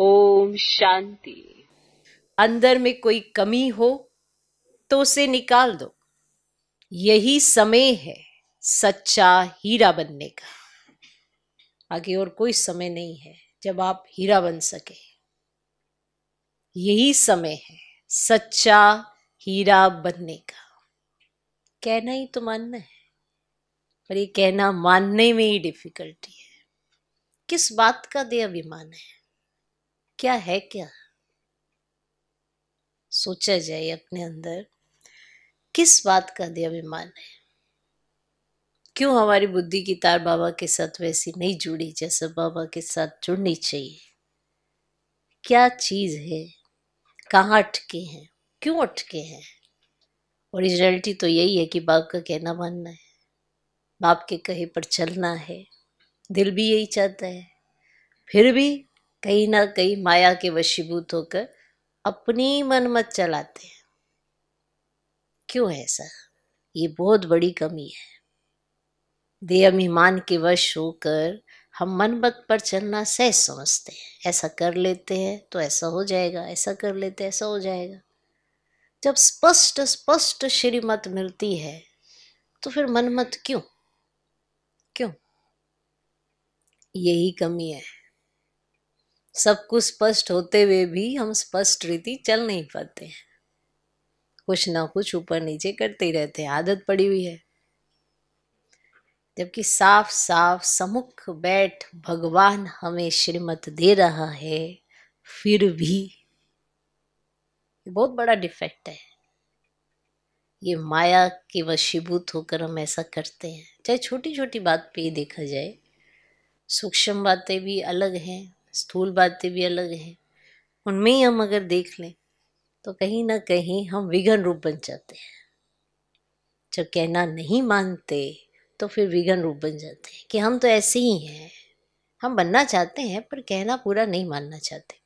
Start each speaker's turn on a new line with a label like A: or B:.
A: ओम शांति अंदर में कोई कमी हो तो उसे निकाल दो यही समय है सच्चा हीरा बनने का आगे और कोई समय नहीं है जब आप हीरा बन सके यही समय है सच्चा हीरा बनने का कहना ही तो मानना है पर ये कहना मानने में ही डिफिकल्टी है किस बात का दे अभिमान है क्या है क्या सोचा जाए अपने अंदर किस बात का दिया अभिमान है क्यों हमारी बुद्धि की तार बाबा के साथ वैसी नहीं जुड़ी जैसे बाबा के साथ जुड़नी चाहिए क्या चीज़ है कहाँ अटके हैं क्यों अटके हैं ओरिजिनलिटी तो यही है कि बाप का कहना मानना है बाप के कहे पर चलना है दिल भी यही चाहता है फिर भी कहीं ना कहीं माया के वशीभूत होकर अपनी मनमत चलाते हैं क्यों है ऐसा ये बहुत बड़ी कमी है दे अभिमान के वश होकर हम मनमत पर चलना सह समझते हैं ऐसा कर लेते हैं तो ऐसा हो जाएगा ऐसा कर लेते ऐसा हो जाएगा जब स्पष्ट स्पष्ट श्रीमत मिलती है तो फिर मनमत क्यों क्यों यही कमी है सब कुछ स्पष्ट होते हुए भी हम स्पष्ट रीति चल नहीं पाते हैं कुछ ना कुछ ऊपर नीचे करते ही रहते हैं आदत पड़ी हुई है जबकि साफ साफ समुख बैठ भगवान हमें श्रीमत दे रहा है फिर भी ये बहुत बड़ा डिफेक्ट है ये माया के वशीभूत होकर हम ऐसा करते हैं चाहे छोटी छोटी बात पे ही देखा जाए सूक्ष्म बातें भी अलग हैं स्थूल बातें भी अलग हैं उनमें ही हम अगर देख लें तो कहीं ना कहीं हम विघन रूप बन जाते हैं जब कहना नहीं मानते तो फिर विघन रूप बन जाते हैं कि हम तो ऐसे ही हैं हम बनना चाहते हैं पर कहना पूरा नहीं मानना चाहते